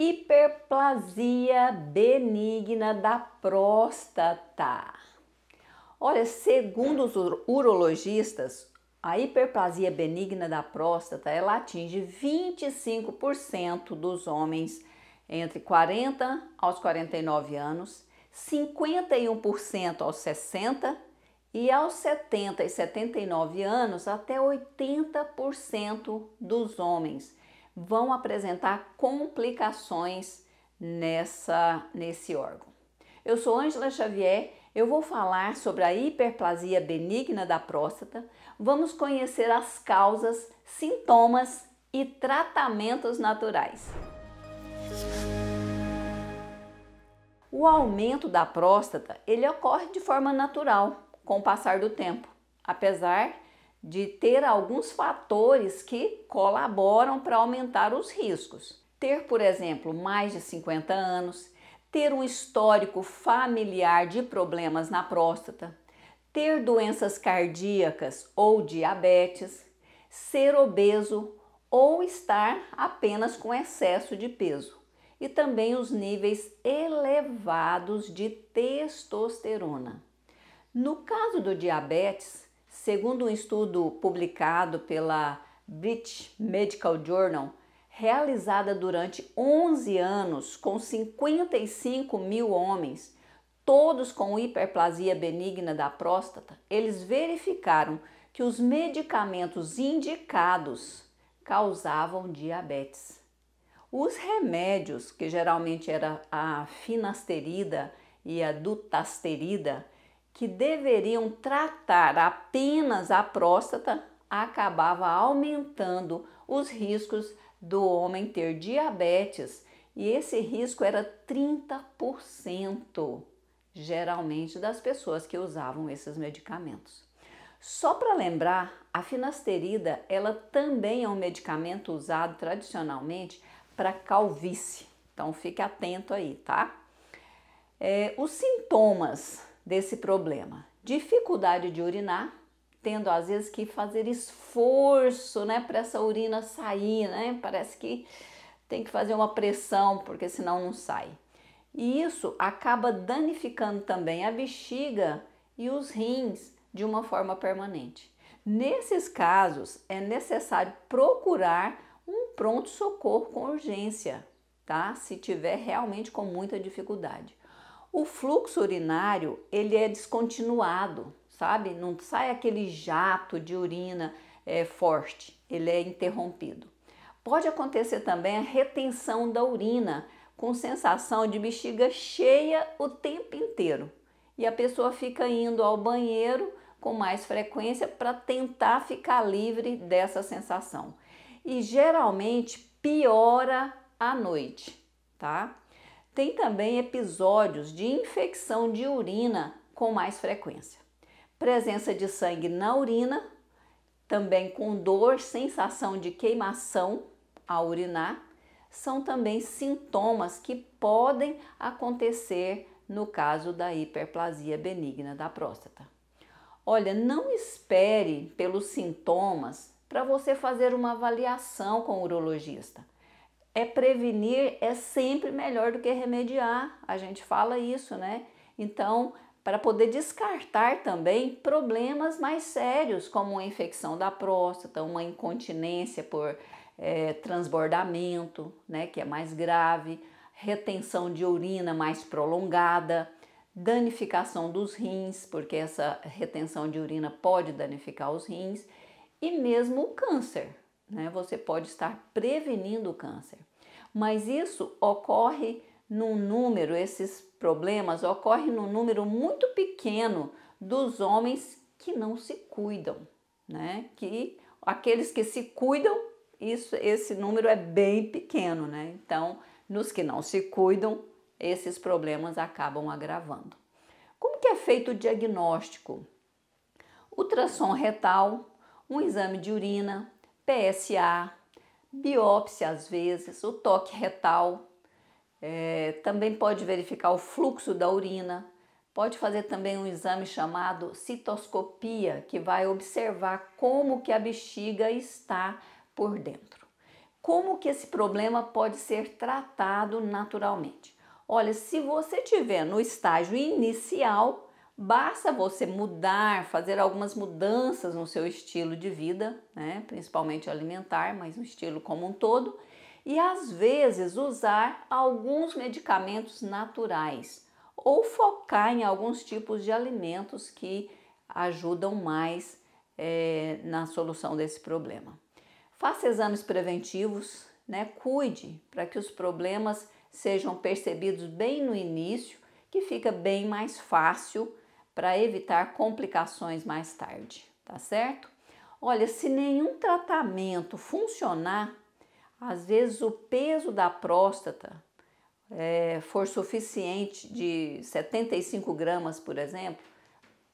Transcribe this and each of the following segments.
hiperplasia benigna da próstata. Olha, segundo os urologistas, a hiperplasia benigna da próstata, ela atinge 25% dos homens entre 40 aos 49 anos, 51% aos 60 e aos 70 e 79 anos até 80% dos homens vão apresentar complicações nessa, nesse órgão. Eu sou Ângela Xavier, eu vou falar sobre a hiperplasia benigna da próstata, vamos conhecer as causas, sintomas e tratamentos naturais. O aumento da próstata, ele ocorre de forma natural com o passar do tempo, apesar de ter alguns fatores que colaboram para aumentar os riscos. Ter, por exemplo, mais de 50 anos, ter um histórico familiar de problemas na próstata, ter doenças cardíacas ou diabetes, ser obeso ou estar apenas com excesso de peso e também os níveis elevados de testosterona. No caso do diabetes, Segundo um estudo publicado pela British Medical Journal, realizada durante 11 anos com 55 mil homens, todos com hiperplasia benigna da próstata, eles verificaram que os medicamentos indicados causavam diabetes. Os remédios, que geralmente era a finasterida e a dutasterida, que deveriam tratar apenas a próstata acabava aumentando os riscos do homem ter diabetes e esse risco era 30% geralmente das pessoas que usavam esses medicamentos. Só para lembrar, a finasterida ela também é um medicamento usado tradicionalmente para calvície. Então fique atento aí, tá? É, os sintomas desse problema. Dificuldade de urinar, tendo às vezes que fazer esforço, né, para essa urina sair, né? Parece que tem que fazer uma pressão, porque senão não sai. E isso acaba danificando também a bexiga e os rins de uma forma permanente. Nesses casos, é necessário procurar um pronto socorro com urgência, tá? Se tiver realmente com muita dificuldade. O fluxo urinário, ele é descontinuado, sabe? Não sai aquele jato de urina é, forte, ele é interrompido. Pode acontecer também a retenção da urina, com sensação de bexiga cheia o tempo inteiro. E a pessoa fica indo ao banheiro com mais frequência para tentar ficar livre dessa sensação. E geralmente piora à noite, tá? Tem também episódios de infecção de urina com mais frequência. Presença de sangue na urina, também com dor, sensação de queimação ao urinar, são também sintomas que podem acontecer no caso da hiperplasia benigna da próstata. Olha, não espere pelos sintomas para você fazer uma avaliação com o urologista é prevenir é sempre melhor do que remediar. A gente fala isso, né? Então, para poder descartar também problemas mais sérios, como uma infecção da próstata, uma incontinência por é, transbordamento, né, que é mais grave, retenção de urina mais prolongada, danificação dos rins, porque essa retenção de urina pode danificar os rins, e mesmo o câncer, né? Você pode estar prevenindo o câncer mas isso ocorre num número, esses problemas ocorrem num número muito pequeno dos homens que não se cuidam, né? Que aqueles que se cuidam, isso, esse número é bem pequeno, né? Então, nos que não se cuidam, esses problemas acabam agravando. Como que é feito o diagnóstico? Ultrassom retal, um exame de urina, PSA, biópsia às vezes, o toque retal, é, também pode verificar o fluxo da urina, pode fazer também um exame chamado citoscopia, que vai observar como que a bexiga está por dentro. Como que esse problema pode ser tratado naturalmente? Olha, se você tiver no estágio inicial, Basta você mudar, fazer algumas mudanças no seu estilo de vida, né? principalmente alimentar, mas no estilo como um todo, e às vezes usar alguns medicamentos naturais ou focar em alguns tipos de alimentos que ajudam mais é, na solução desse problema. Faça exames preventivos, né? cuide para que os problemas sejam percebidos bem no início, que fica bem mais fácil para evitar complicações mais tarde, tá certo? Olha, se nenhum tratamento funcionar, às vezes o peso da próstata é, for suficiente de 75 gramas, por exemplo,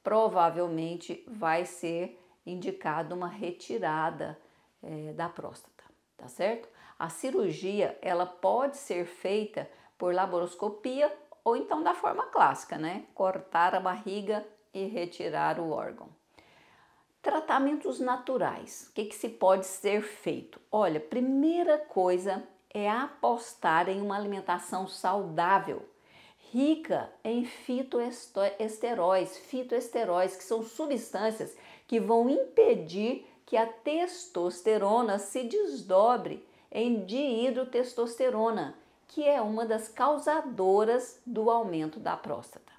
provavelmente vai ser indicado uma retirada é, da próstata, tá certo? A cirurgia ela pode ser feita por laparoscopia ou então da forma clássica, né? Cortar a barriga e retirar o órgão. Tratamentos naturais. O que, que se pode ser feito? Olha, primeira coisa é apostar em uma alimentação saudável, rica em fitoesteróis, fitoesteróis que são substâncias que vão impedir que a testosterona se desdobre em diidrotestosterona que é uma das causadoras do aumento da próstata.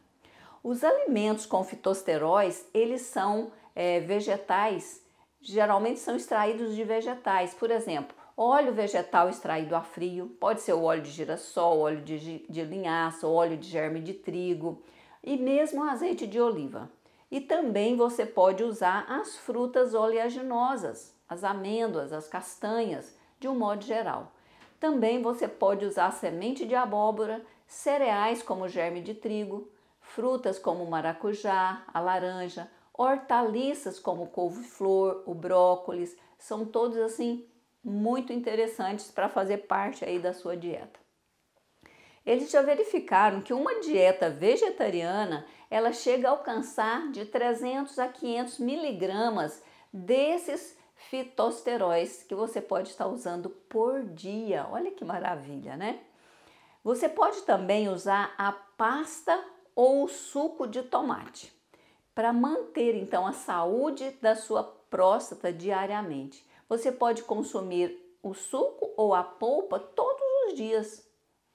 Os alimentos com fitosteróis, eles são é, vegetais, geralmente são extraídos de vegetais. Por exemplo, óleo vegetal extraído a frio, pode ser o óleo de girassol, óleo de, de linhaça, óleo de germe de trigo e mesmo azeite de oliva. E também você pode usar as frutas oleaginosas, as amêndoas, as castanhas, de um modo geral. Também você pode usar semente de abóbora, cereais como germe de trigo, frutas como maracujá, a laranja, hortaliças como couve-flor, o brócolis, são todos assim muito interessantes para fazer parte aí da sua dieta. Eles já verificaram que uma dieta vegetariana ela chega a alcançar de 300 a 500 miligramas desses fitosteróis que você pode estar usando por dia. Olha que maravilha, né? Você pode também usar a pasta ou o suco de tomate para manter então a saúde da sua próstata diariamente. Você pode consumir o suco ou a polpa todos os dias.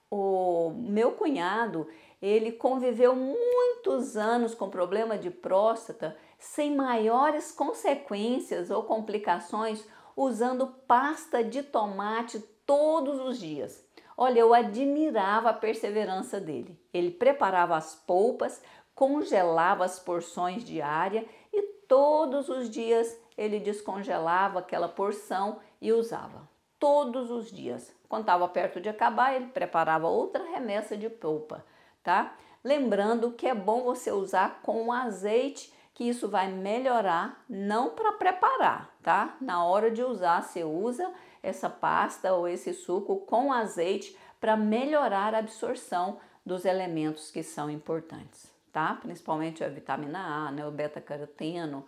O meu cunhado, ele conviveu muitos anos com problema de próstata sem maiores consequências ou complicações usando pasta de tomate todos os dias. Olha, eu admirava a perseverança dele. Ele preparava as polpas, congelava as porções diárias e todos os dias ele descongelava aquela porção e usava. Todos os dias. Quando estava perto de acabar, ele preparava outra remessa de polpa, tá? Lembrando que é bom você usar com azeite que isso vai melhorar, não para preparar, tá? Na hora de usar, você usa essa pasta ou esse suco com azeite para melhorar a absorção dos elementos que são importantes, tá? Principalmente a vitamina A, né, o beta-caroteno,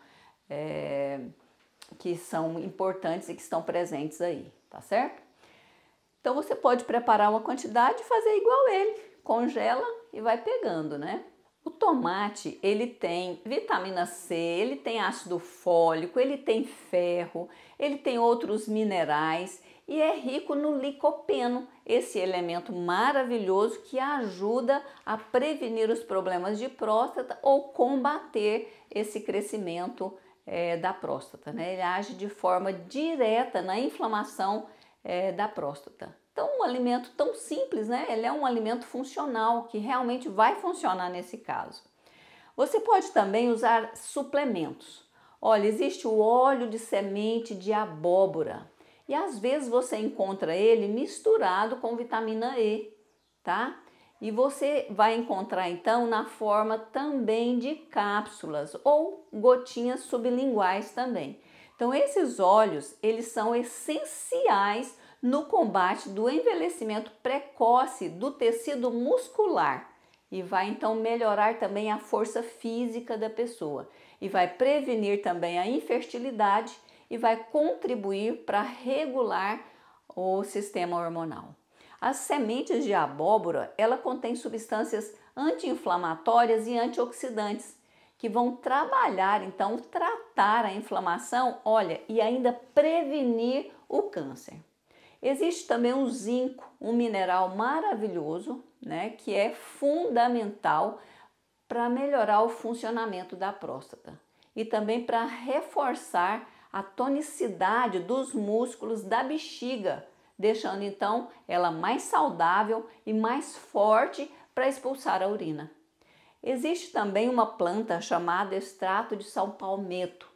é, que são importantes e que estão presentes aí, tá certo? Então você pode preparar uma quantidade e fazer igual ele, congela e vai pegando, né? O tomate, ele tem vitamina C, ele tem ácido fólico, ele tem ferro, ele tem outros minerais e é rico no licopeno, esse elemento maravilhoso que ajuda a prevenir os problemas de próstata ou combater esse crescimento é, da próstata. Né? Ele age de forma direta na inflamação é, da próstata. Então, um alimento tão simples, né? Ele é um alimento funcional que realmente vai funcionar nesse caso. Você pode também usar suplementos. Olha, existe o óleo de semente de abóbora e às vezes você encontra ele misturado com vitamina E, tá? E você vai encontrar então na forma também de cápsulas ou gotinhas sublinguais também. Então esses óleos, eles são essenciais no combate do envelhecimento precoce do tecido muscular e vai então melhorar também a força física da pessoa e vai prevenir também a infertilidade e vai contribuir para regular o sistema hormonal. As sementes de abóbora, ela contém substâncias anti-inflamatórias e antioxidantes que vão trabalhar então tratar a inflamação, olha, e ainda prevenir o câncer. Existe também o zinco, um mineral maravilhoso, né, que é fundamental para melhorar o funcionamento da próstata e também para reforçar a tonicidade dos músculos da bexiga, deixando então ela mais saudável e mais forte para expulsar a urina. Existe também uma planta chamada extrato de sal palmeto.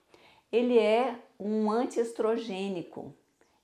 Ele é um antiestrogênico,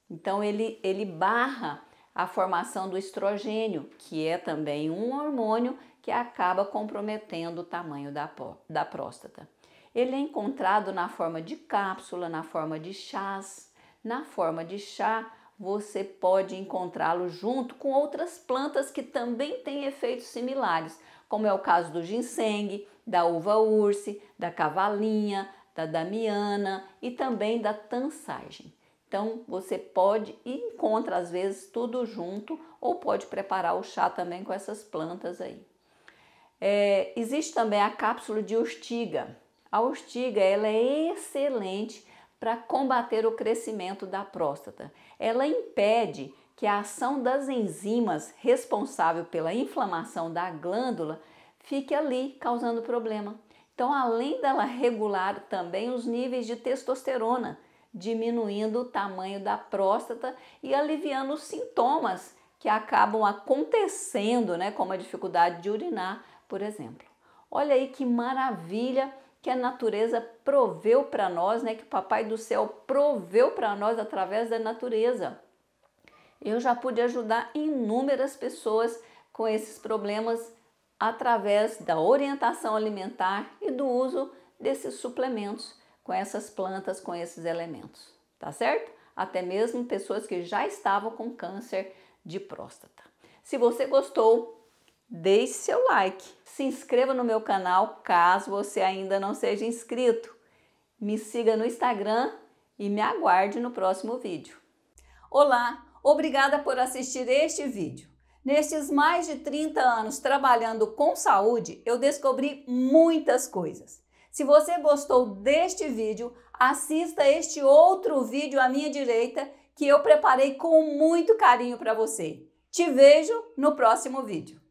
então ele, ele barra a formação do estrogênio, que é também um hormônio que acaba comprometendo o tamanho da, da próstata. Ele é encontrado na forma de cápsula, na forma de chás. Na forma de chá, você pode encontrá-lo junto com outras plantas que também têm efeitos similares, como é o caso do ginseng, da uva urse, da cavalinha, da damiana e também da tansagem. Então, você pode e encontra às vezes tudo junto, ou pode preparar o chá também com essas plantas aí. É, existe também a cápsula de urtiga. A urtiga ela é excelente para combater o crescimento da próstata. Ela impede que a ação das enzimas responsável pela inflamação da glândula fique ali causando problema. Então, além dela regular também os níveis de testosterona, diminuindo o tamanho da próstata e aliviando os sintomas que acabam acontecendo, né, como a dificuldade de urinar, por exemplo. Olha aí que maravilha que a natureza proveu para nós, né, que o papai do céu proveu para nós através da natureza. Eu já pude ajudar inúmeras pessoas com esses problemas através da orientação alimentar e do uso desses suplementos com essas plantas, com esses elementos, tá certo? Até mesmo pessoas que já estavam com câncer de próstata. Se você gostou, deixe seu like, se inscreva no meu canal caso você ainda não seja inscrito, me siga no Instagram e me aguarde no próximo vídeo. Olá, obrigada por assistir este vídeo. Nestes mais de 30 anos trabalhando com saúde, eu descobri muitas coisas se você gostou deste vídeo, assista este outro vídeo à minha direita que eu preparei com muito carinho para você. Te vejo no próximo vídeo.